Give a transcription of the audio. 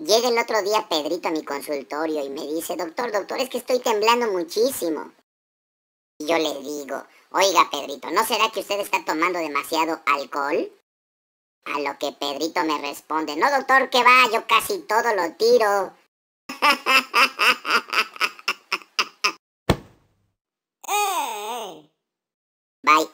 Llega el otro día Pedrito a mi consultorio y me dice, doctor, doctor, es que estoy temblando muchísimo. Y yo le digo, oiga Pedrito, ¿no será que usted está tomando demasiado alcohol? A lo que Pedrito me responde, no doctor, que va, yo casi todo lo tiro. ¡Eh! Bye.